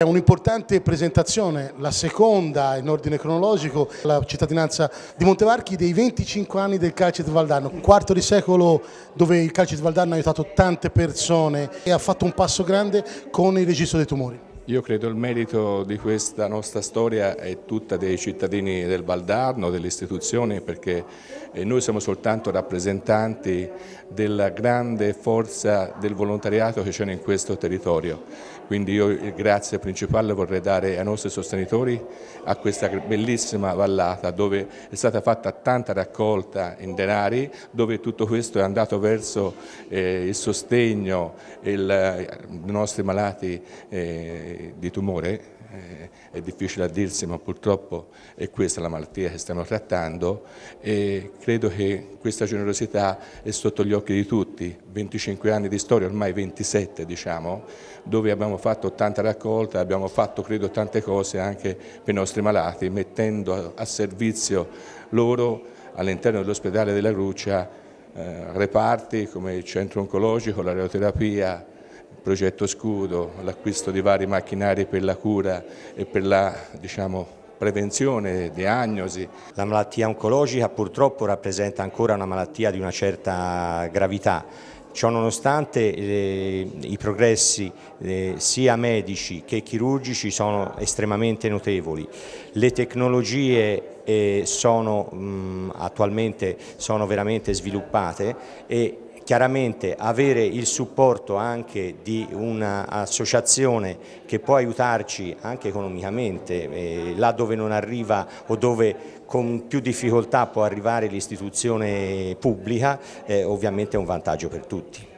È un'importante presentazione, la seconda in ordine cronologico, la cittadinanza di Montevarchi dei 25 anni del calcio di Valdarno, un quarto di secolo dove il calcio di Valdarno ha aiutato tante persone e ha fatto un passo grande con il registro dei tumori. Io credo il merito di questa nostra storia è tutta dei cittadini del Valdarno, delle istituzioni, perché eh, noi siamo soltanto rappresentanti della grande forza del volontariato che c'è in questo territorio. Quindi io il grazie principale vorrei dare ai nostri sostenitori, a questa bellissima vallata dove è stata fatta tanta raccolta in denari, dove tutto questo è andato verso eh, il sostegno dei eh, nostri malati eh, di, tumore, eh, è difficile a dirsi ma purtroppo è questa la malattia che stiamo trattando e credo che questa generosità è sotto gli occhi di tutti, 25 anni di storia, ormai 27 diciamo, dove abbiamo fatto tanta raccolta, abbiamo fatto credo tante cose anche per i nostri malati, mettendo a, a servizio loro all'interno dell'ospedale della Gruccia eh, reparti come il centro oncologico, la radioterapia, progetto scudo, l'acquisto di vari macchinari per la cura e per la diciamo, prevenzione, diagnosi. La malattia oncologica purtroppo rappresenta ancora una malattia di una certa gravità. Ciò nonostante eh, i progressi eh, sia medici che chirurgici sono estremamente notevoli. Le tecnologie eh, sono, mh, mm, attualmente sono veramente sviluppate e chiaramente avere il supporto anche di un'associazione che può aiutarci anche economicamente eh, là dove non arriva o dove con più difficoltà può arrivare l'istituzione pubblica eh, ovviamente è un vantaggio per tutti.